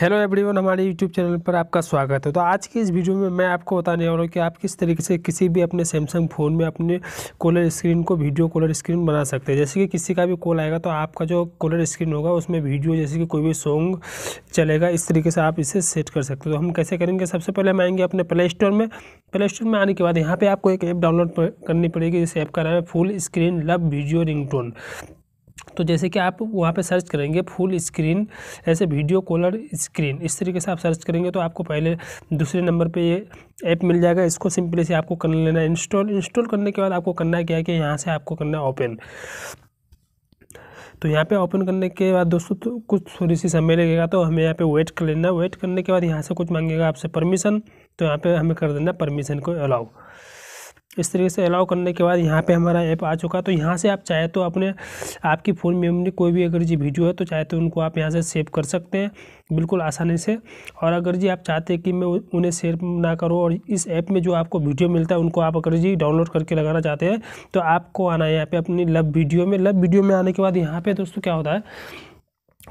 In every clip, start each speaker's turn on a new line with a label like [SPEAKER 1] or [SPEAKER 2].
[SPEAKER 1] hello everyone हमारे YouTube channel पर आपका स्वागत है तो आज की इस वीडियो में मैं आपको बताने वाला हूँ कि आप किस तरीके से किसी भी अपने सैमसंग फ़ोन में अपने कॉलर स्क्रीन को वीडियो कॉलर स्क्रीन बना सकते हैं जैसे कि किसी का भी कॉल आएगा तो आपका जो कॉलर स्क्रीन होगा उसमें वीडियो जैसे कि कोई भी सॉन्ग चलेगा इस तरीके से आप इसे सेट कर सकते हो तो हम कैसे करेंगे सबसे पहले हम आएंगे अपने प्ले स्टोर में प्ले स्टोर में आने के बाद यहाँ पर आपको एक ऐप डाउनलोड करनी पड़ेगी जिस ऐप का नाम है full screen love video ring तो जैसे कि आप वहाँ पे सर्च करेंगे फुल स्क्रीन ऐसे वीडियो कॉलर स्क्रीन इस तरीके से आप सर्च करेंगे तो आपको पहले दूसरे नंबर पे ये ऐप मिल जाएगा इसको सिंपली से आपको कर लेना इंस्टॉल इंस्टॉल करने के बाद आपको करना क्या है कि यहाँ से आपको करना है ओपन तो यहाँ पे ओपन करने के बाद दोस्तों तो कुछ थोड़ी सी समय लगेगा तो हमें यहाँ पे वेट कर लेना वेट करने के बाद यहाँ से कुछ मांगेगा आपसे परमिशन तो यहाँ पे हमें कर देना परमिशन को अलाउ इस तरीके से अलाउ करने के बाद यहाँ पे हमारा ऐप आ चुका तो यहाँ से आप चाहे तो अपने आपकी फ़ोन मेमोरी कोई भी अगर जी वीडियो है तो चाहे तो उनको आप यहाँ से सेव कर सकते हैं बिल्कुल आसानी से और अगर जी आप चाहते हैं कि मैं उन्हें शेयर ना करूँ और इस ऐप में जो आपको वीडियो मिलता है उनको आप अगर जी डाउनलोड करके लगाना चाहते हैं तो आपको आना है यहाँ पर अपनी लव वीडियो में लव वीडियो में आने के बाद यहाँ पर दोस्तों क्या होता है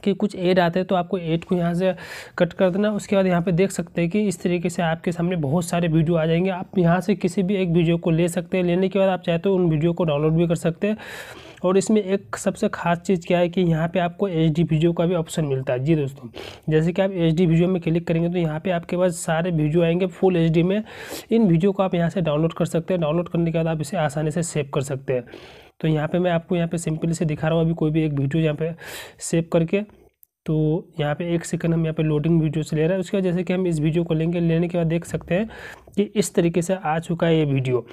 [SPEAKER 1] कि कुछ एड आते हैं तो आपको एड को यहाँ से कट कर देना उसके बाद यहाँ पे देख सकते हैं कि इस तरीके से आपके सामने बहुत सारे वीडियो आ जाएंगे आप यहाँ से किसी भी एक वीडियो को ले सकते हैं लेने के बाद आप चाहे तो उन वीडियो को डाउनलोड भी कर सकते हैं और इसमें एक सबसे खास चीज़ क्या है कि यहाँ पे आपको एच डी वीडियो का भी ऑप्शन मिलता है जी दोस्तों जैसे कि आप एच डी वीडियो में क्लिक करेंगे तो यहाँ पे आपके पास सारे वीडियो आएंगे फुल एच डी में इन वीडियो को आप यहाँ से डाउनलोड कर सकते हैं डाउनलोड करने के बाद आप इसे आसानी से सेव कर सकते हैं तो यहाँ पे मैं आपको यहाँ पे सिंपली से दिखा रहा हूँ अभी कोई भी एक वीडियो यहाँ पे सेव करके तो यहाँ पे एक सेकंड हम यहाँ पे लोडिंग वीडियो से ले रहे हैं उसके बाद जैसे कि हम इस वीडियो को लेंगे लेने के बाद देख सकते हैं कि इस तरीके से आ चुका है ये वीडियो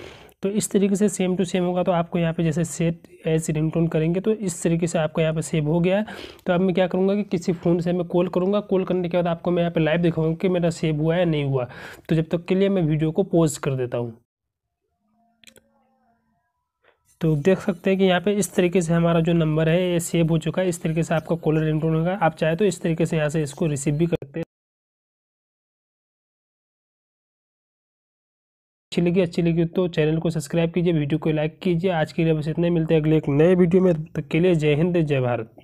[SPEAKER 1] तो इस तरीके से सेम टू सेम होगा तो आपको यहाँ पे जैसे सेट एज रिंगटोन करेंगे तो इस तरीके से आपको यहाँ पे सेव हो गया है तो अब मैं क्या करूँगा कि किसी फ़ोन से मैं कॉल करूँगा कॉल करने के बाद आपको मैं यहाँ पे लाइव दिखाऊंगा कि मेरा सेव हुआ है नहीं हुआ तो जब तक के लिए मैं वीडियो को पॉज कर देता हूँ तो देख सकते हैं कि यहाँ पे इस तरीके से हमारा जो नंबर है ये सेव हो चुका है इस तरीके से आपका कॉलर रिंगटोन होगा आप चाहे तो इस तरीके से यहाँ से इसको रिसीव
[SPEAKER 2] भी करते हैं अच्छी लगी अच्छी लगी तो चैनल को सब्सक्राइब कीजिए वीडियो को लाइक कीजिए आज के लिए बस इतने मिलते हैं अगले एक नए वीडियो में तब तक के लिए जय हिंद जय भारत